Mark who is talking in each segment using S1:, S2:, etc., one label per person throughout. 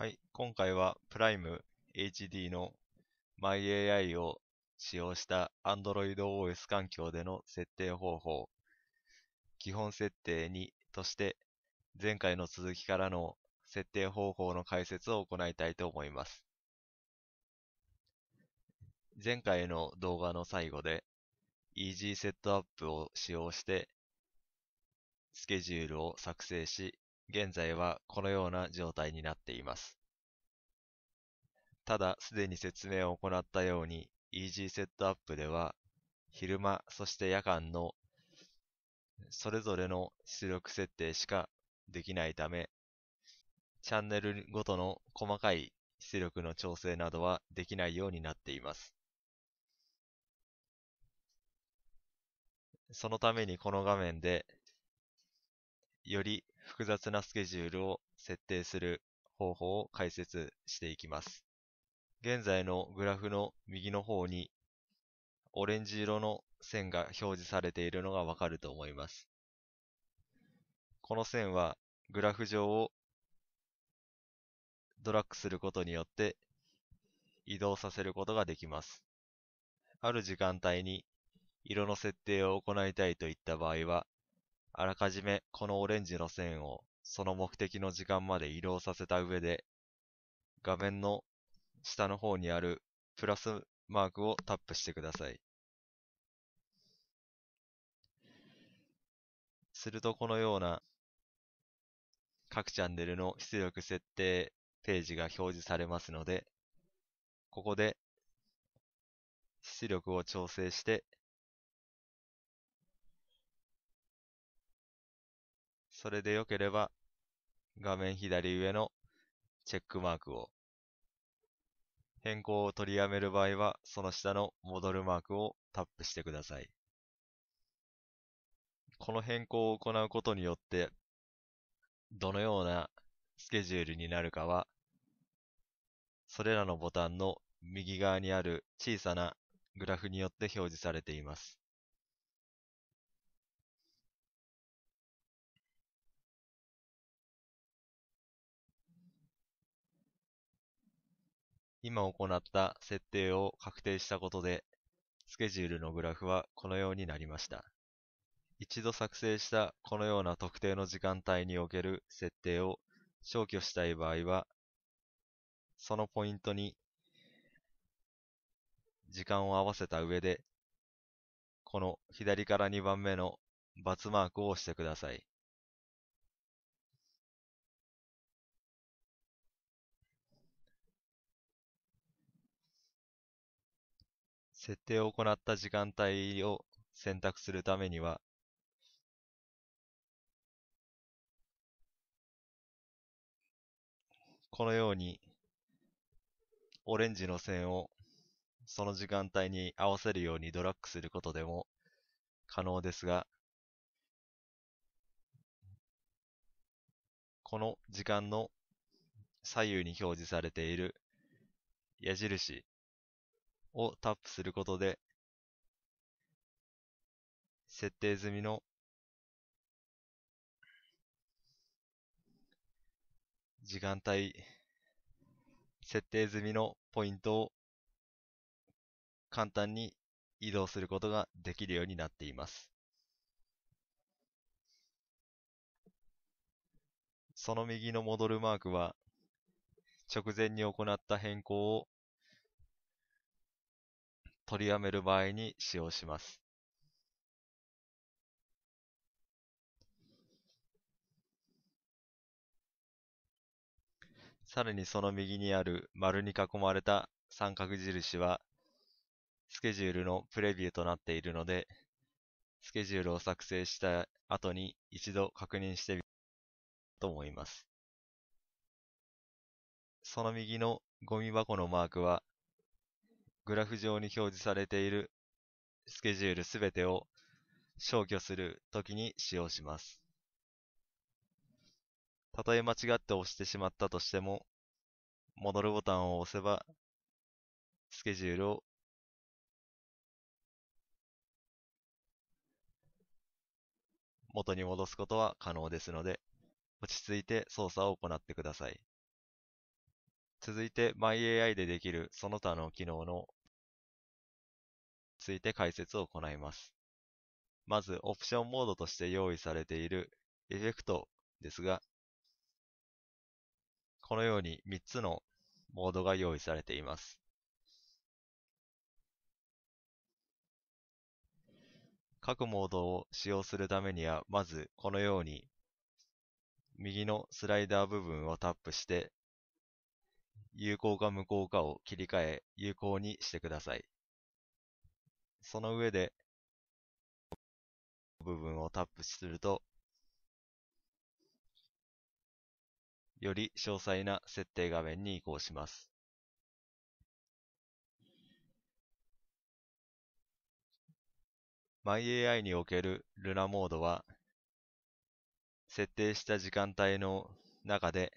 S1: はい、今回は Prime HD の MyAI を使用した AndroidOS 環境での設定方法、基本設定2として前回の続きからの設定方法の解説を行いたいと思います。前回の動画の最後で EG セットアップを使用してスケジュールを作成し現在はこのような状態になっています。ただ、すでに説明を行ったように、Easy Setup では、昼間、そして夜間の、それぞれの出力設定しかできないため、チャンネルごとの細かい出力の調整などはできないようになっています。そのためにこの画面でより複雑なスケジュールを設定する方法を解説していきます。現在のグラフの右の方にオレンジ色の線が表示されているのがわかると思います。この線はグラフ上をドラッグすることによって移動させることができます。ある時間帯に色の設定を行いたいといった場合はあらかじめこのオレンジの線をその目的の時間まで移動させた上で、画面の下の方にあるプラスマークをタップしてください。するとこのような各チャンネルの出力設定ページが表示されますので、ここで出力を調整してそれで良ければ、画面左上のチェックマークを、変更を取りやめる場合は、その下の戻るマークをタップしてください。この変更を行うことによって、どのようなスケジュールになるかは、それらのボタンの右側にある小さなグラフによって表示されています。今行った設定を確定したことで、スケジュールのグラフはこのようになりました。一度作成したこのような特定の時間帯における設定を消去したい場合は、そのポイントに時間を合わせた上で、この左から2番目の×マークを押してください。設定を行った時間帯を選択するためには、このように、オレンジの線をその時間帯に合わせるようにドラッグすることでも可能ですが、この時間の左右に表示されている矢印をタップすることで、設定済みの時間帯、設定済みのポイントを簡単に移動することができるようになっています。その右の戻るマークは直前に行った変更を取りやめる場合に使用します。さらにその右にある丸に囲まれた三角印は、スケジュールのプレビューとなっているので、スケジュールを作成した後に一度確認してみと思います。その右のゴミ箱のマークは、グラフ上に表示されているスケジュールすべてを消去するときに使用します。たとえ間違って押してしまったとしても、戻るボタンを押せば、スケジュールを元に戻すことは可能ですので、落ち着いて操作を行ってください。続いて MyAI でできるその他の機能のついて解説を行います。まず、オプションモードとして用意されているエフェクトですが、このように3つのモードが用意されています。各モードを使用するためには、まずこのように右のスライダー部分をタップして、有効か無効かを切り替え、有効にしてください。その上で、部分をタップすると、より詳細な設定画面に移行します。MyAI におけるルナモードは、設定した時間帯の中で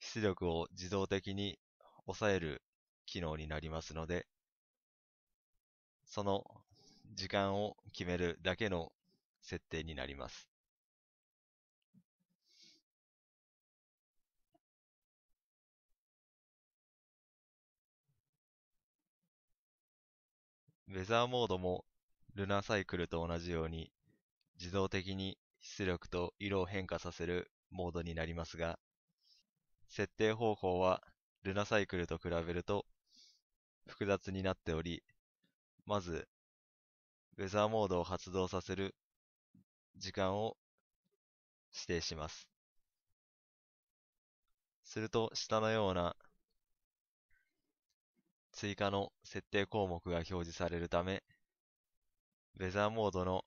S1: 出力を自動的に抑える機能になりますので、その時間を決めるだけの設定になります。ウェザーモードもルナサイクルと同じように自動的に出力と色を変化させるモードになりますが、設定方法はルナサイクルと比べると複雑になっており、まず、ウェザーモードを発動させる時間を指定します。すると、下のような追加の設定項目が表示されるため、ウェザーモードの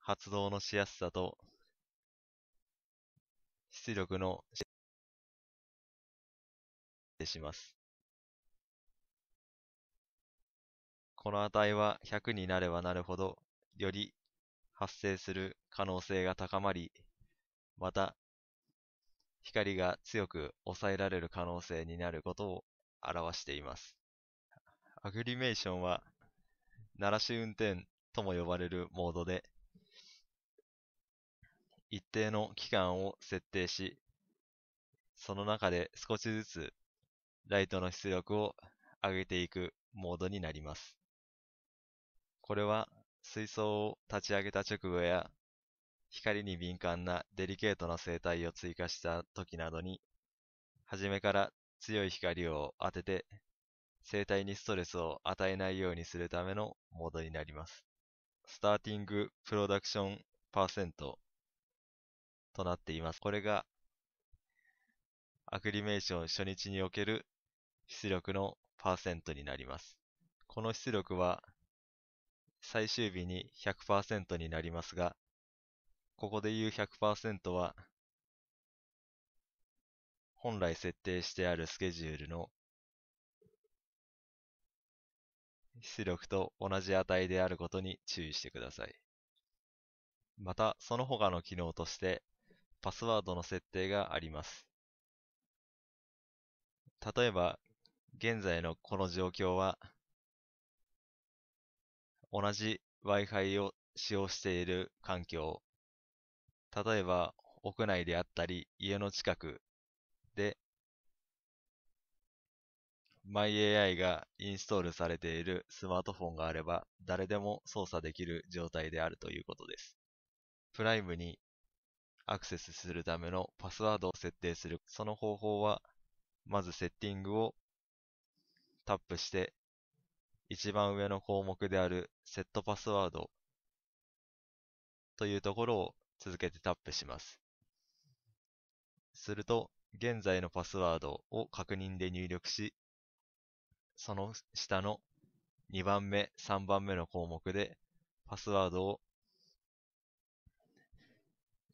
S1: 発動のしやすさと出力のします。この値は100になればなるほど、より発生する可能性が高まり、また、光が強く抑えられる可能性になることを表しています。アグリメーションは、鳴らし運転とも呼ばれるモードで、一定の期間を設定し、その中で少しずつライトの出力を上げていくモードになります。これは水槽を立ち上げた直後や光に敏感なデリケートな生態を追加した時などに、初めから強い光を当てて生体にストレスを与えないようにするためのモードになります。スターティングプロダクションパーセントとなっています。これがアクリメーション初日における出力のパーセントになります。この出力は最終日に100%になりますが、ここで言う100%は、本来設定してあるスケジュールの出力と同じ値であることに注意してください。また、その他の機能として、パスワードの設定があります。例えば、現在のこの状況は、同じ Wi-Fi を使用している環境、例えば屋内であったり家の近くで MyAI がインストールされているスマートフォンがあれば誰でも操作できる状態であるということです。プライムにアクセスするためのパスワードを設定する。その方法は、まずセッティングをタップして一番上の項目であるセットパスワードというところを続けてタップします。すると、現在のパスワードを確認で入力し、その下の2番目、3番目の項目でパスワードを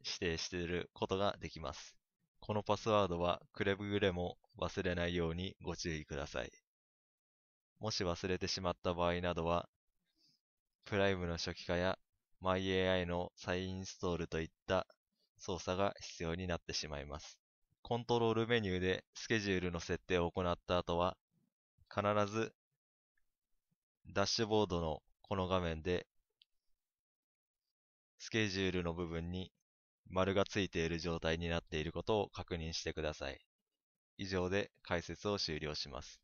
S1: 指定していることができます。このパスワードはくれぐれも忘れないようにご注意ください。もし忘れてしまった場合などは、プライムの初期化や MyAI の再インストールといった操作が必要になってしまいます。コントロールメニューでスケジュールの設定を行った後は、必ずダッシュボードのこの画面で、スケジュールの部分に丸がついている状態になっていることを確認してください。以上で解説を終了します。